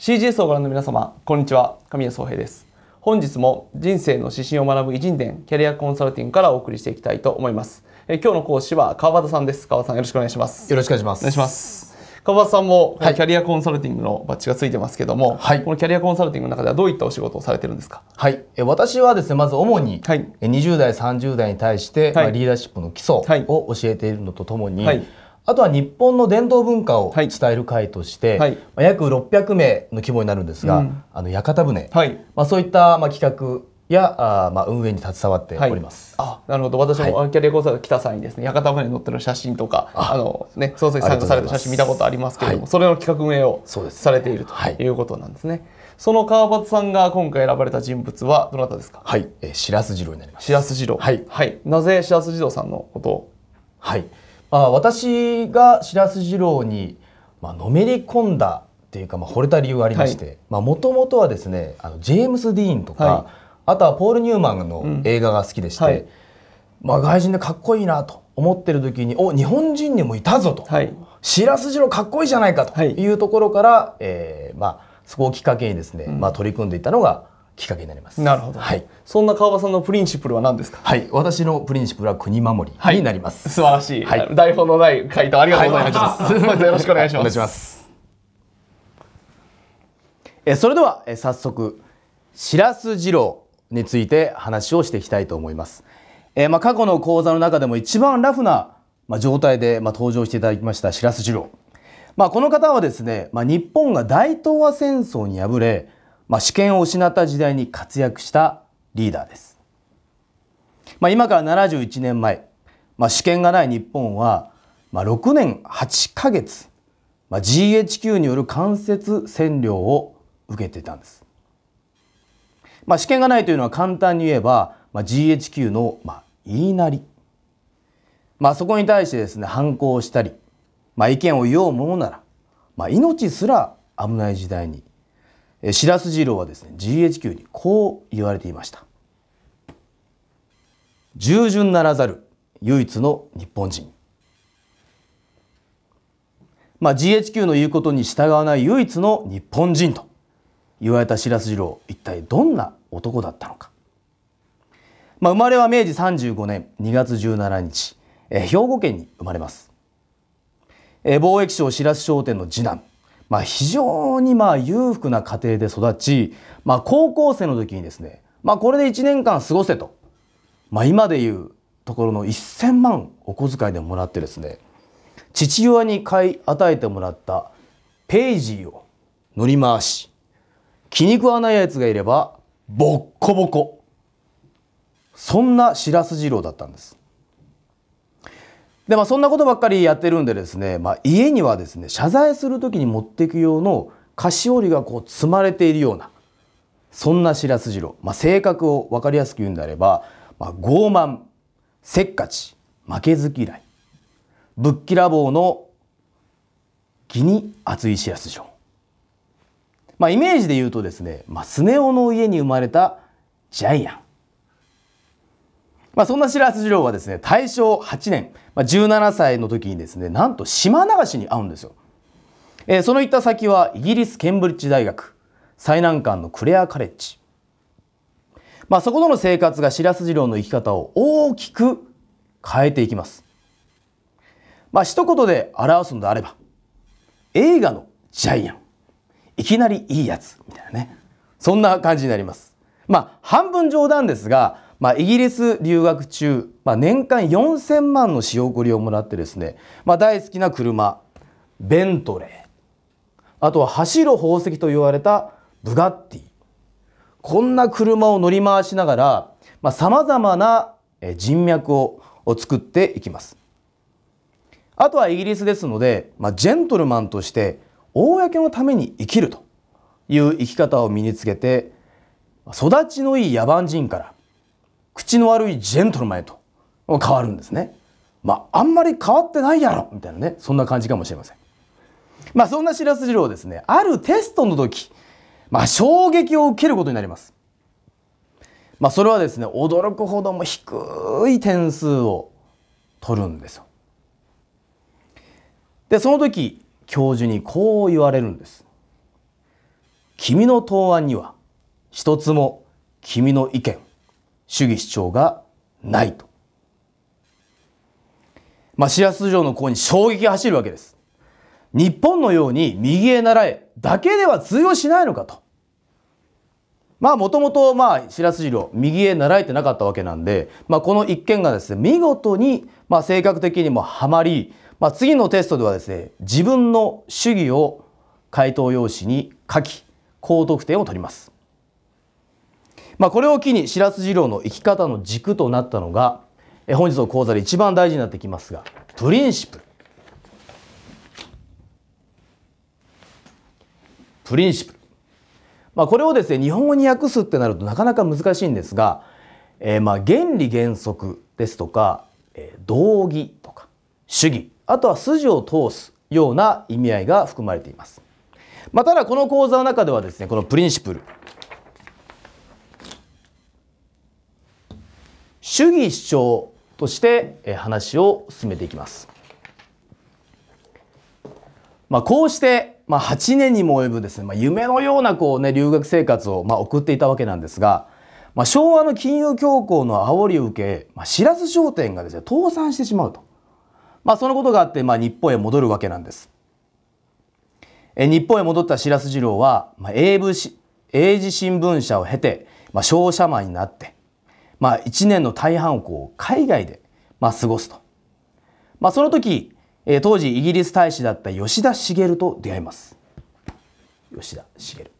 CGS をご覧の皆様、こんにちは。神谷宗平です。本日も人生の指針を学ぶ偉人伝キャリアコンサルティングからお送りしていきたいと思います。え今日の講師は川端さんです。川端さんよろしくお願いします。よろしくお願いします。お願いします。川端さんも、はい、キャリアコンサルティングのバッジがついてますけども、はい、このキャリアコンサルティングの中ではどういったお仕事をされてるんですか、はい、え私はですねまず主に、はい、20代30代に対して、はい、まあ、リーダーシップの基礎を教えているのとともに、はいあとは日本の伝統文化を伝える会として、はいはい、約600名の規模になるんですが、うん、あの屋形船、はい、まあ、そういった、まあ、企画やあ、まあ、運営に携わっております、はい、あなるほど私もキャリア講座が北さんにですね屋形船に乗ってる写真とかあの、ね、創生参加された写真見たことありますけれども、それの企画運営をされているということなんですね。その川端さんが今回選ばれた人物はどなたですか。はい、えー、白洲次郎になります。白洲次郎。はい、はい、なぜ白洲次郎さんのことを。はい。あ私が白洲二郎に、まあのめり込んだっていうか、まあ、惚れた理由がありまして、まあもともとはですねあのジェームス・ディーンとか、はい、あとはポール・ニューマンの映画が好きでして、うんはい、まあ、外人でかっこいいなと思ってる時にお日本人にもいたぞと、白洲二郎かっこいいじゃないかというところから、はい、えー、まあ、そこをきっかけにですね、うん、まあ、取り組んでいったのがきっかけになります。なるほど。はい。そんな川端さんのプリンシプルは何ですか。はい。私のプリンシプルは国守りになります。素晴らしい。はい、台本のない回答ありがとうございます。はい、よろしくお願いします。お願いします。えそれではえ早速白洲次郎について話をしていきたいと思います。えまあ過去の講座の中でも一番ラフなまあ状態でまあ登場していただきました白洲次郎。まあこの方はですね、まあ日本が大東亜戦争に敗れまあ、主権を失った時代に活躍したリーダーです。まあ、今から71年前、まあ、主権がない日本は、まあ、6年8ヶ月、まあ、GHQ による間接占領を受けていたんです。まあ、主権がないというのは簡単に言えば、まあ、GHQ の、まあ、言いなり。まあ、そこに対してですね、反抗したり、まあ、意見を言おうものなら、まあ、命すら危ない時代に白洲次郎はですね GHQ にこう言われていました従順ならざる唯一の日本人まあ GHQ の言うことに従わない唯一の日本人と言われた白洲次郎一体どんな男だったのか、まあ、生まれは明治35年2月17日え兵庫県に生まれますえ貿易商白洲商店の次男まあ、非常にまあ裕福な家庭で育ち、まあ、高校生の時にですね、まあ、これで1年間過ごせと、まあ、今でいうところの1,000万お小遣いでもらってですね父親に買い与えてもらったページーを乗り回し気に食わないやつがいればボッコボコそんな白洲次郎だったんですで、まあ、そんなことばっかりやってるんでですね、まあ、家にはですね、謝罪する時に持っていく用の菓子折りがこう積まれているような、そんな白洲次郎。まあ、性格を分かりやすく言うんであれば、まあ、傲慢、せっかち、負けず嫌い、ぶっきらぼうの気に熱い白洲郎。まあ、イメージで言うとですね、まあ、スネ夫の家に生まれたジャイアン。まあ、そんな白洲次郎はですね大正8年、まあ、17歳の時にですねなんと島流しに会うんですよ、えー、その行った先はイギリスケンブリッジ大学最難関のクレアカレッジ、まあ、そこでの生活が白洲次郎の生き方を大きく変えていきますまあ一言で表すのであれば映画のジャイアンいきなりいいやつみたいなねそんな感じになりますまあ半分冗談ですがまあ、イギリス留学中、まあ、年間4000万の仕送りをもらってですね、まあ、大好きな車ベントレーあとは走る宝石と言われたブガッティこんな車を乗り回しながらさまざ、まな人脈を作っていきます。あとはイギリスですので、まあ、ジェントルマンとして公のために生きるという生き方を身につけて育ちのいい野蛮人から口の悪いジェントルマンと変わるんですね。まあ、あんまり変わってないやろみたいなね、そんな感じかもしれません。まあ、そんな白洲次郎ですね、あるテストの時、まあ、衝撃を受けることになります。まあ、それはですね、驚くほども低い点数を取るんですよ。で、その時、教授にこう言われるんです。君の答案には、一つも君の意見、主義主張がないと。マシアス条の項に衝撃が走るわけです。日本のように右へ習えだけでは通用しないのかと。まあもともとまあ白筋を右へ習えてなかったわけなんで、まあ、この一件がですね見事にまあ性格的にもハマり、まあ、次のテストではですね自分の主義を回答用紙に書き高得点を取ります。まあ、これを機に白洲二郎の生き方の軸となったのが、え本日の講座で一番大事になってきますが、プリンシプル。プリンシプル。まあ、これをですね、日本語に訳すってなるとなかなか難しいんですが、えー、まあ原理原則ですとか、えー、道義とか主義、あとは筋を通すような意味合いが含まれています。まあ、ただこの講座の中ではですね、このプリンシプル、主義主張として話を進めていきます。まあ、こうして、まあ、8年にも及ぶですね、まあ、夢のようなこう、ね、留学生活を、まあ、送っていたわけなんですが、まあ、昭和の金融恐慌の煽りを受け、まあ、白洲商店がですね倒産してしまうと、まあ、そのことがあって、まあ、日本へ戻るわけなんです。え日本へ戻った白洲次郎は、まあ、英英字新聞社を経て、まあ、商社マンになって、まあ、1年の大半をこう海外で、まあ、過ごすと。まあ、その時、えー、当時イギリス大使だった吉田茂と出会います。吉田茂。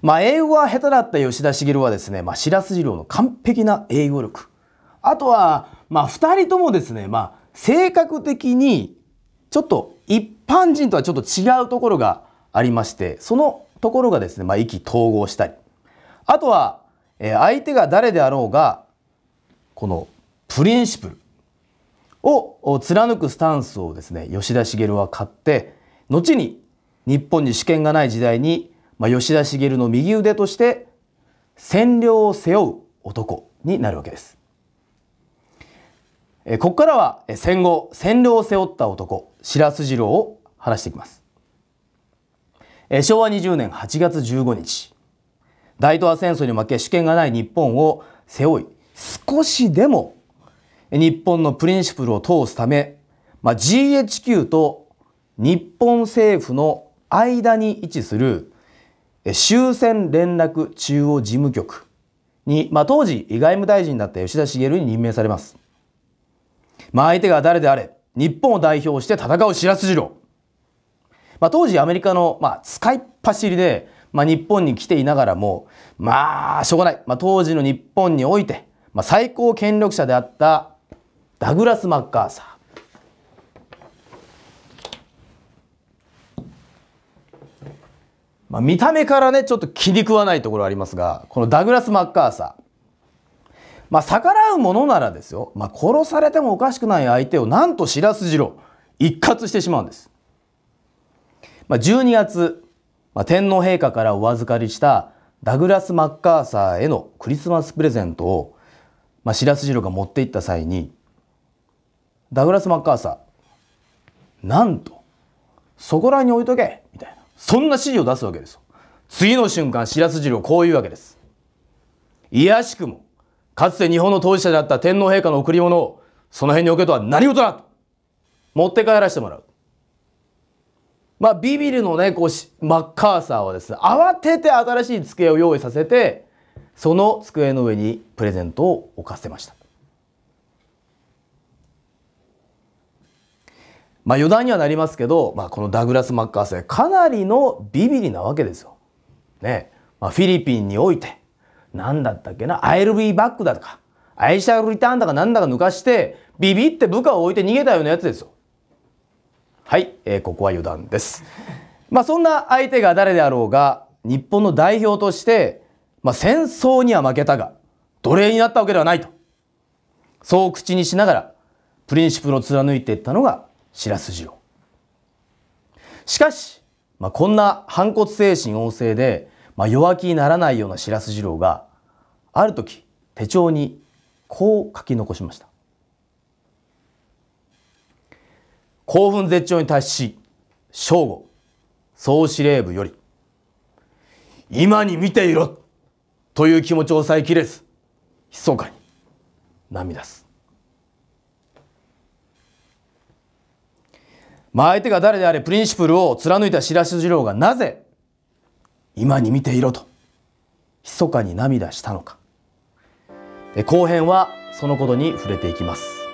まあ、英語が下手だった吉田茂はですね、まあ、白洲次郎の完璧な英語力。あとは、まあ、二人ともですね、まあ、性格的にちょっと一般人とはちょっと違うところがありまして、そのところがですね、まあ、意気投合したり、あとは、え相手が誰であろうが、このプリンシプルを貫くスタンスをですね、吉田茂は買って、後に日本に主権がない時代に、まあ、吉田茂の右腕として占領を背負う男になるわけです。えここからは戦後占領を背負った男白洲次郎を話していきます。昭和20年8月15日大東亜戦争に負け主権がない日本を背負い少しでも日本のプリンシプルを通すため、まあ、GHQ と日本政府の間に位置する終戦連絡中央事務局に、まあ、当時外務大臣だった吉田茂に任命されます。まあ、相手が誰であれ日本を代表して戦う白筋郎、まあ、当時アメリカの、まあ、使いっ走りでまあ、日本に来ていながらも、まあ、しょうがない。まあ、当時の日本において、まあ、最高権力者であったダグラス・マッカーサー。まあ、見た目からね、ちょっと気に食わないところありますが、このダグラス・マッカーサー。まあ、逆らうものならですよ、まあ、殺されてもおかしくない相手をなんと白す次郎一括してしまうんです。まあ、12月まあ、天皇陛下からお預かりしたダグラス・マッカーサーへのクリスマスプレゼントを、まあ、白洲次郎が持っていった際にダグラス・マッカーサーなんとそこらに置いとけみたいなそんな指示を出すわけですよ次の瞬間白洲次郎こういうわけですいやしくもかつて日本の当事者であった天皇陛下の贈り物をその辺に置けとは何事だ持って帰らせてもらうまあ、ビビるのね、こう、し、マッカーサーはですね、慌てて新しい机を用意させて、その机の上にプレゼントを置かせました。まあ余談にはなりますけど、まあ、このダグラス・マッカーサーかなりのビビリなわけですよ。ねまあ、フィリピンにおいてなんだったっけな「I'll be b a c だとか「アイシャ l l r e t u だかなんだか抜かしてビビって部下を置いて逃げたようなやつですよ。はい、えー、ここは余談です。まあ、そんな相手が誰であろうが、日本の代表として、まあ、戦争には負けたが、奴隷になったわけではないと。そう口にしながら、プリンシプルを貫いていったのが白次郎。しかし、まあ、こんな反骨精神旺盛で、まあ、弱気にならないような白洲次郎がある時手帳にこう書き残しました。興奮絶頂に達し、正午、総司令部より、今に見ていろという気持ちを抑えきれず、密かに涙す。まあ相手が誰であれプリンシプルを貫いた白洲次郎がなぜ今に見ていろと密かに涙したのか後編はそのことに触れていきます。